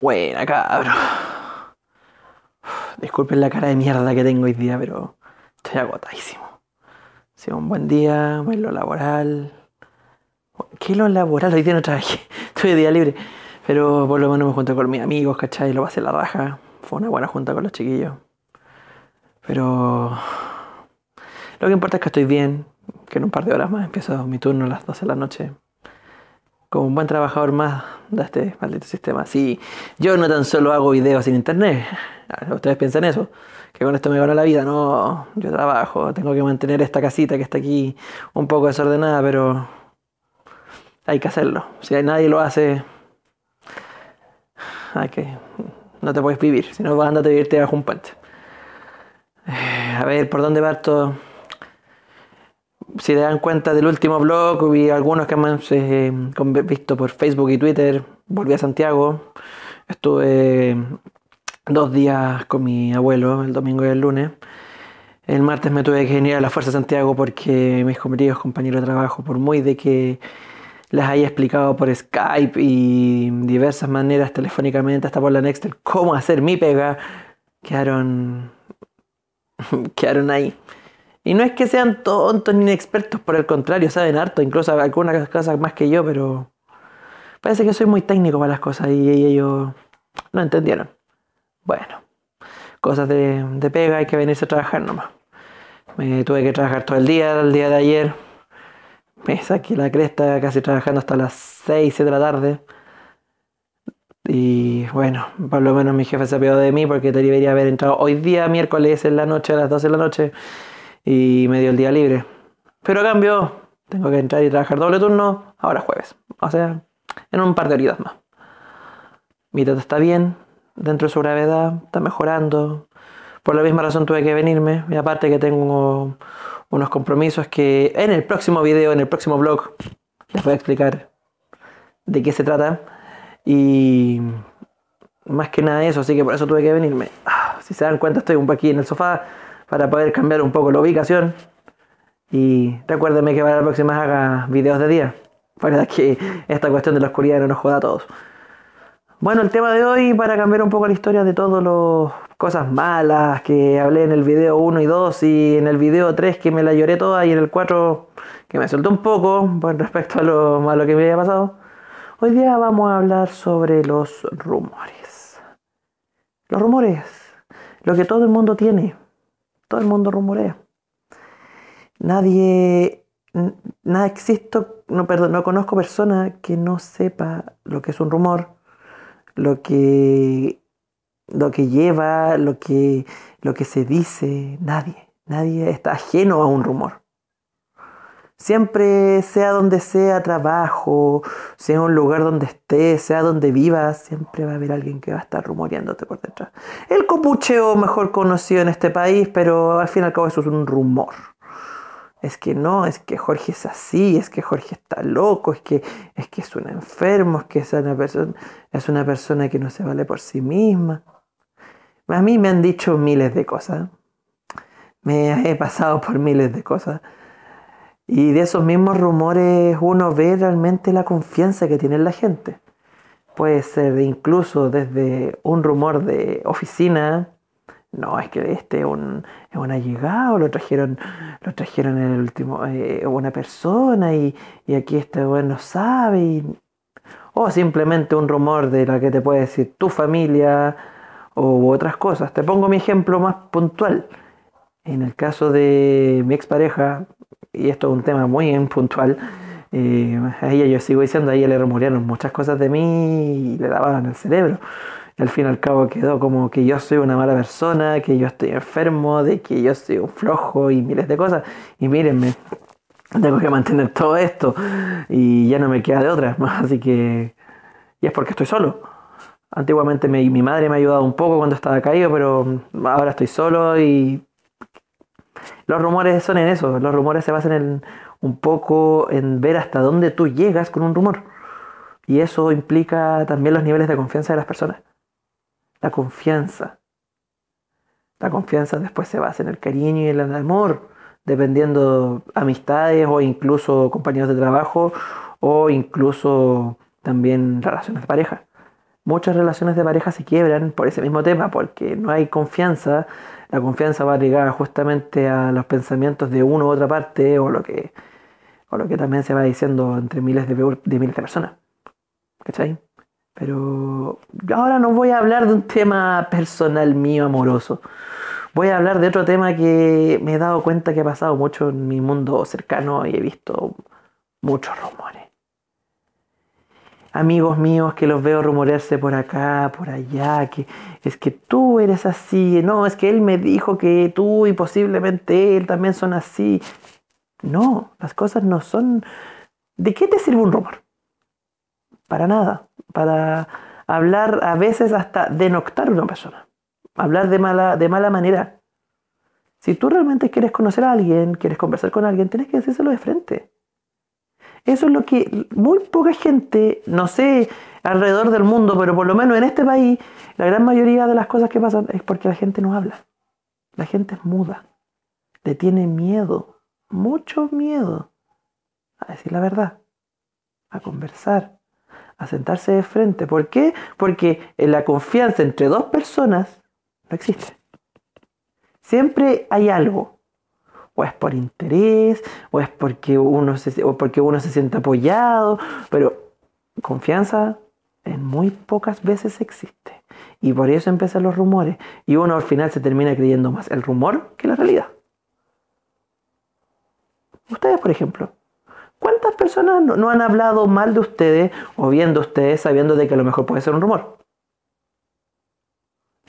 Buena, cabrón. Disculpen la cara de mierda que tengo hoy día, pero estoy agotadísimo. Ha un buen día, buen lo laboral. ¿Qué lo laboral? Hoy día no trabajé, estoy de día libre. Pero por lo menos me junto con mis amigos, ¿cachai? Lo pasé la raja. Fue una buena junta con los chiquillos. Pero lo que importa es que estoy bien, que en un par de horas más empiezo mi turno a las 12 de la noche. Como un buen trabajador más de este maldito sistema. Sí, yo no tan solo hago videos sin internet. Ah, ustedes piensan eso, que con esto me gano la vida. No, yo trabajo, tengo que mantener esta casita que está aquí un poco desordenada, pero hay que hacerlo. Si nadie lo hace, hay que. No te puedes vivir, si no, andate a vivirte bajo un puente. Eh, a ver, ¿por dónde parto? si te dan cuenta del último blog, vi algunos que hemos eh, visto por Facebook y Twitter. Volví a Santiago. Estuve dos días con mi abuelo, el domingo y el lunes. El martes me tuve que venir a la Fuerza Santiago porque mis compañeros, compañeros de trabajo, por muy de que les haya explicado por Skype y diversas maneras telefónicamente, hasta por la Nextel, cómo hacer mi pega, quedaron, quedaron ahí. Y no es que sean tontos ni expertos, por el contrario, saben harto, incluso algunas cosas más que yo, pero parece que soy muy técnico para las cosas y, ellos no entendieron. Bueno, cosas de, pega, hay que venirse a trabajar nomás. Me tuve que trabajar todo el día, el día de ayer. Me saqué la cresta casi trabajando hasta las 6, de la tarde. Y bueno, por lo menos mi jefe se pegó de mí porque debería haber entrado hoy día, miércoles en la noche, a las 12 de la noche y me dio el día libre. Pero a cambio, tengo que entrar y trabajar doble turno ahora jueves. O sea, en un par de horitas más. Mi tata está bien, dentro de su gravedad, está mejorando. Por la misma razón tuve que venirme. Y aparte que tengo unos compromisos que en el próximo video, en el próximo blog, les voy a explicar de qué se trata. Y más que nada eso, así que por eso tuve que venirme. Ah, si se dan cuenta, estoy un poquito aquí en el sofá para poder cambiar un poco la ubicación. Y recuérdenme que para la próxima haga videos de día, para que esta cuestión de la oscuridad no nos joda a todos. Bueno, el tema de hoy, para cambiar un poco la historia de todas las cosas malas que hablé en el video 1 y 2 y en el video 3 que me la lloré toda y en el 4 que me soltó un poco con respecto a lo malo que me había pasado, hoy día vamos a hablar sobre los rumores. Los rumores, lo que todo el mundo tiene, todo el mundo rumorea. Nadie, nada existo, no, perdón, no conozco persona que no sepa lo que es un rumor, lo que, lo que lleva, lo que, lo que se dice. Nadie, nadie está ajeno a un rumor. Siempre, sea donde sea trabajo, sea un lugar donde estés, sea donde vivas, siempre va a haber alguien que va a estar rumoreándote por detrás. El copucheo mejor conocido en este país, pero al fin y al cabo eso es un rumor. Es que no, es que Jorge es así, es que Jorge está loco, es que es, que es un enfermo, es que persona, es una persona que no se vale por sí misma. A mí me han dicho miles de cosas. Me he pasado por miles de cosas y de esos mismos rumores uno ve realmente la confianza que tiene la gente. Puede ser incluso desde un rumor de oficina, no, es que este es un, allegado, lo trajeron, lo trajeron el último, eh, una persona y, y aquí este bueno sabe. o simplemente un rumor de la que te puede decir tu familia u otras cosas. Te pongo mi ejemplo más puntual. En el caso de mi expareja, y esto es un tema muy puntual, eh, a ella yo sigo diciendo, a ella le remolieron muchas cosas de mí y le lavaban el cerebro. Y al fin y al cabo quedó como que yo soy una mala persona, que yo estoy enfermo, de que yo soy un flojo y miles de cosas. Y mírenme, tengo que mantener todo esto y ya no me queda de otra. Así que, y es porque estoy solo. Antiguamente mi madre me ha ayudado un poco cuando estaba caído, pero ahora estoy solo y los rumores son en eso, los rumores se basan en un poco en ver hasta dónde tú llegas con un rumor. Y eso implica también los niveles de confianza de las personas. La confianza. La confianza después se basa en el cariño y el amor, dependiendo amistades o incluso compañeros de trabajo o incluso también relaciones de pareja muchas relaciones de pareja se quiebran por ese mismo tema, porque no hay confianza. La confianza va a llegar justamente a los pensamientos de uno u otra parte o lo que, lo que también se va diciendo entre miles de, de miles de personas. ¿Cachai? Pero ahora no voy a hablar de un tema personal mío amoroso. Voy a hablar de otro tema que me he dado cuenta que ha pasado mucho en mi mundo cercano y he visto muchos rumores amigos míos que los veo rumorearse por acá, por allá, que es que tú eres así, no, es que él me dijo que tú y posiblemente él también son así. No, las cosas no son... ¿De qué te sirve un rumor? Para nada, para hablar a veces hasta denoctar a una persona, hablar de mala, de mala manera. Si tú realmente quieres conocer a alguien, quieres conversar con alguien, tienes que decírselo de frente. Eso es lo que muy poca gente, no sé, alrededor del mundo, pero por lo menos en este país, la gran mayoría de las cosas que pasan es porque la gente no habla. La gente es muda. Le tiene miedo, mucho miedo, a decir la verdad, a conversar, a sentarse de frente. ¿Por qué? Porque la confianza entre dos personas no existe. Siempre hay algo o es por interés, o es porque uno se, porque uno se siente apoyado, pero confianza en muy pocas veces existe. Y por eso empiezan los rumores. Y uno al final se termina creyendo más el rumor que la realidad. Ustedes, por ejemplo, ¿cuántas personas no, han hablado mal de ustedes o viendo ustedes sabiendo de que a lo mejor puede ser un rumor?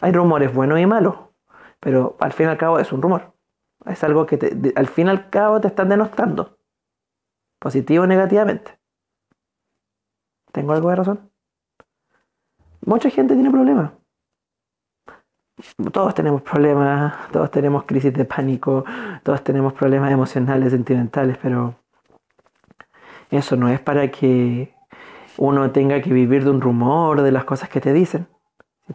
Hay rumores buenos y malos, pero al fin y al cabo es un rumor. Es algo que al fin y al cabo te están denostando. Positivo o negativamente. ¿Tengo algo de razón? Mucha gente tiene problemas. Todos tenemos problemas, todos tenemos crisis de pánico, todos tenemos problemas emocionales, sentimentales, pero eso no es para que uno tenga que vivir de un rumor de las cosas que te dicen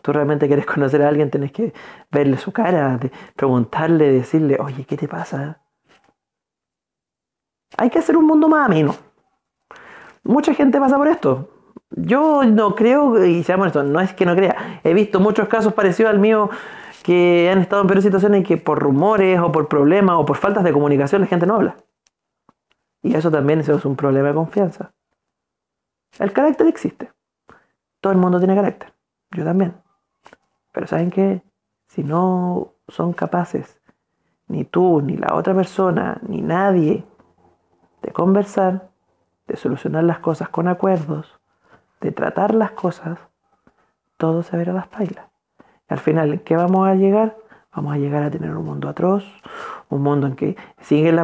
tú realmente quieres conocer a alguien, tienes que verle su cara, preguntarle, decirle, oye, ¿qué te pasa? Hay que hacer un mundo más ameno. Mucha gente pasa por esto. Yo no creo, y seamos esto, no es que no crea. He visto muchos casos parecidos al mío que han estado en peores situaciones en que por rumores o por problemas o por faltas de comunicación la gente no habla. Y eso también es un problema de confianza. El carácter existe. Todo el mundo tiene carácter. Yo también. Pero ¿saben qué? Si no son capaces, ni tú, ni la otra persona, ni nadie, de conversar, de solucionar las cosas con acuerdos, de tratar las cosas, todo se verá las pailas. al final, ¿en qué vamos a llegar? Vamos a llegar a tener un mundo atroz, un mundo en que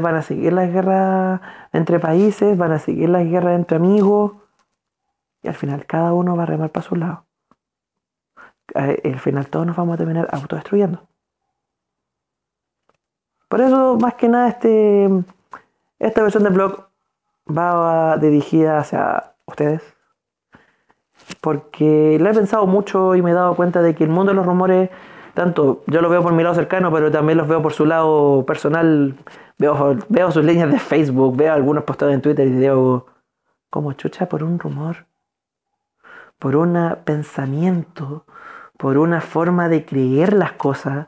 van a seguir las guerras entre países, van a seguir las guerras entre amigos, y al final cada uno va a remar para su lado. Eh, al final todos nos vamos a terminar autodestruyendo. Por eso, más que nada, este, esta versión del blog va dirigida hacia ustedes. Porque la he pensado mucho y me he dado cuenta de que el mundo de los rumores, tanto yo lo veo por mi lado cercano, pero también los veo por su lado personal. Veo, veo sus líneas de Facebook, veo algunos postados en Twitter y digo, como chucha por un rumor, por un pensamiento, por una forma de creer las cosas,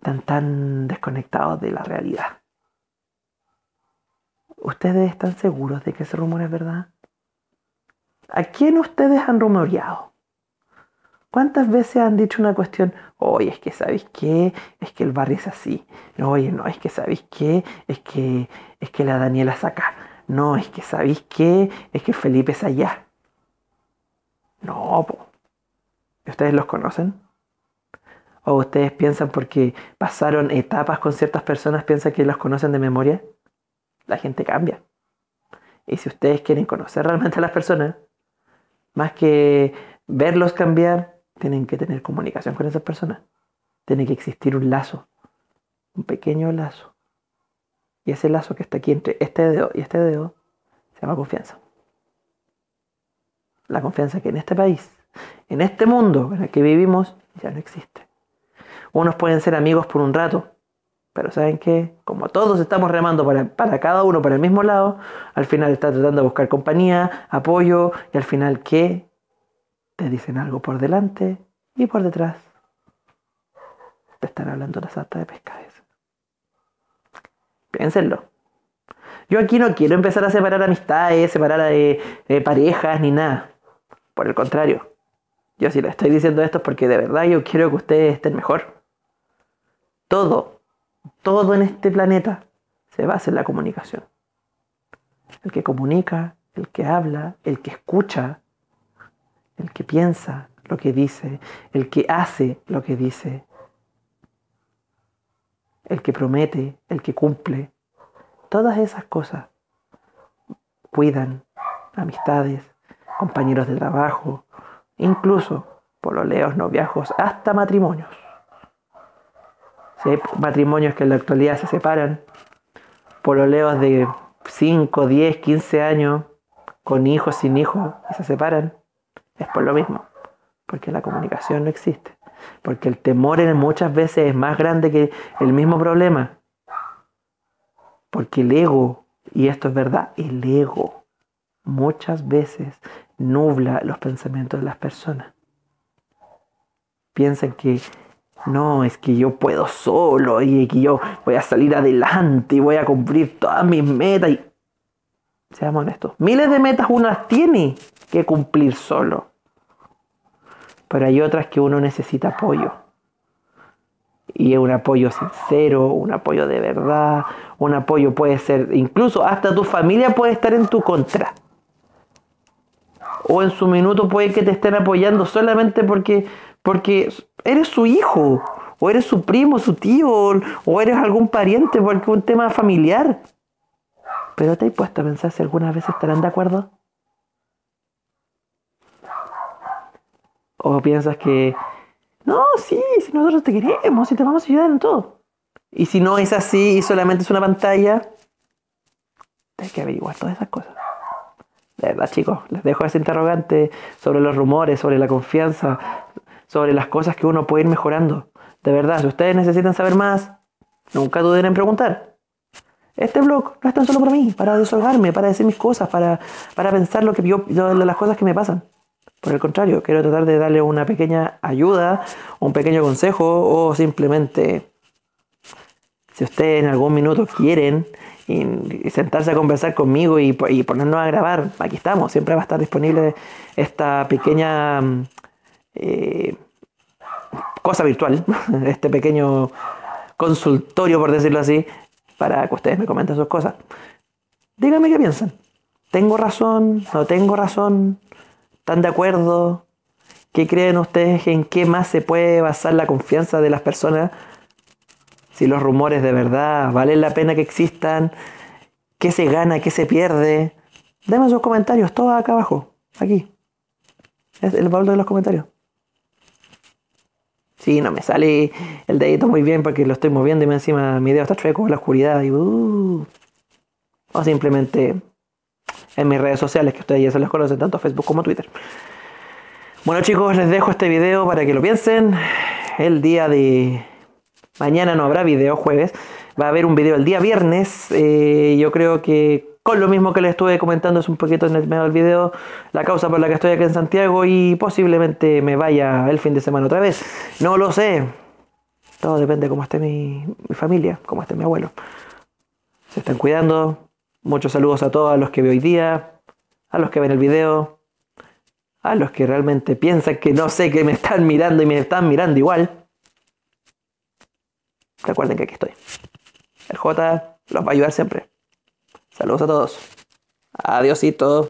tan tan desconectados de la realidad. ¿Ustedes están seguros de que ese rumor es verdad? ¿A quién ustedes han rumoreado? ¿Cuántas veces han dicho una cuestión? Oye, es que sabéis qué, es que el barrio es así. oye, no, es que sabéis qué, es que, es que la Daniela es acá. No, es que sabéis qué, es que Felipe es allá. No, po. ¿Ustedes los conocen? ¿O ustedes piensan porque pasaron etapas con ciertas personas, piensan que los conocen de memoria? La gente cambia. Y si ustedes quieren conocer realmente a las personas, más que verlos cambiar, tienen que tener comunicación con esas personas. Tiene que existir un lazo, un pequeño lazo. Y ese lazo que está aquí entre este dedo y este dedo se llama confianza. La confianza que en este país en este mundo en el que vivimos ya no existe. Unos pueden ser amigos por un rato, pero ¿saben que Como todos estamos remando para, cada uno para el mismo lado, al final está tratando de buscar compañía, apoyo, y al final ¿qué? Te dicen algo por delante y por detrás. Te están hablando las sarta de pescades. Piénsenlo. Yo aquí no quiero empezar a separar amistades, separar eh, eh, parejas, ni nada. Por el contrario, yo sí le estoy diciendo esto porque de verdad yo quiero que ustedes estén mejor. Todo, todo en este planeta se basa en la comunicación. El que comunica, el que habla, el que escucha, el que piensa lo que dice, el que hace lo que dice, el que promete, el que cumple. Todas esas cosas cuidan amistades, compañeros de trabajo, incluso pololeos, noviajos, hasta matrimonios. Si hay matrimonios que en la actualidad se separan, pololeos de 5, 10, 15 años, con hijos, sin hijos, y se separan, es por lo mismo, porque la comunicación no existe, porque el temor en muchas veces es más grande que el mismo problema, porque el ego, y esto es verdad, el ego muchas veces nubla los pensamientos de las personas. Piensan que no, es que yo puedo solo y que yo voy a salir adelante y voy a cumplir todas mis metas. Y... Seamos honestos, miles de metas unas tiene que cumplir solo. Pero hay otras que uno necesita apoyo. Y es un apoyo sincero, un apoyo de verdad, un apoyo puede ser, incluso hasta tu familia puede estar en tu contra o en su minuto puede que te estén apoyando solamente porque, porque eres su hijo, o eres su primo, su tío, o eres algún pariente por un tema familiar. Pero te he puesto a pensar si algunas veces estarán de acuerdo. O piensas que, no, sí, si nosotros te queremos, y te vamos a ayudar en todo. Y si no es así y solamente es una pantalla, hay que averiguar todas esas cosas. De verdad, chicos, les dejo ese interrogante sobre los rumores, sobre la confianza, sobre las cosas que uno puede ir mejorando. De verdad, si ustedes necesitan saber más, nunca duden en preguntar. Este blog no es tan solo para mí, para desahogarme, para decir mis cosas, para, pensar lo que yo, las cosas que me pasan. Por el contrario, quiero tratar de darle una pequeña ayuda, un pequeño consejo o simplemente, si ustedes en algún minuto quieren y, sentarse a conversar conmigo y, ponernos a grabar, aquí estamos, siempre va a estar disponible esta pequeña eh, cosa virtual, este pequeño consultorio, por decirlo así, para que ustedes me comenten sus cosas. Díganme qué piensan. ¿Tengo razón? ¿No tengo razón? ¿Están de acuerdo? ¿Qué creen ustedes en qué más se puede basar la confianza de las personas si los rumores de verdad valen la pena que existan, qué se gana, qué se pierde. Denme sus comentarios, todos acá abajo, aquí. Es el valor de los comentarios. Si no me sale el dedito muy bien porque lo estoy moviendo y me encima mi dedo está chueco en la oscuridad. Y, uh. O simplemente en mis redes sociales, que ustedes ya se los conocen, tanto Facebook como Twitter. Bueno chicos, les dejo este video para que lo piensen. El día de Mañana no habrá video jueves, va a haber un video el día viernes. Eh, yo creo que con lo mismo que les estuve comentando es un poquito en el medio del video, la causa por la que estoy aquí en Santiago y posiblemente me vaya el fin de semana otra vez. No lo sé. Todo depende de cómo esté mi, familia, cómo esté mi abuelo. Se están cuidando. Muchos saludos a todos los que veo hoy día, a los que ven el video, a los que realmente piensan que no sé que me están mirando y me están mirando igual recuerden que aquí estoy. El J los va a ayudar siempre. Saludos a todos. Adiósito.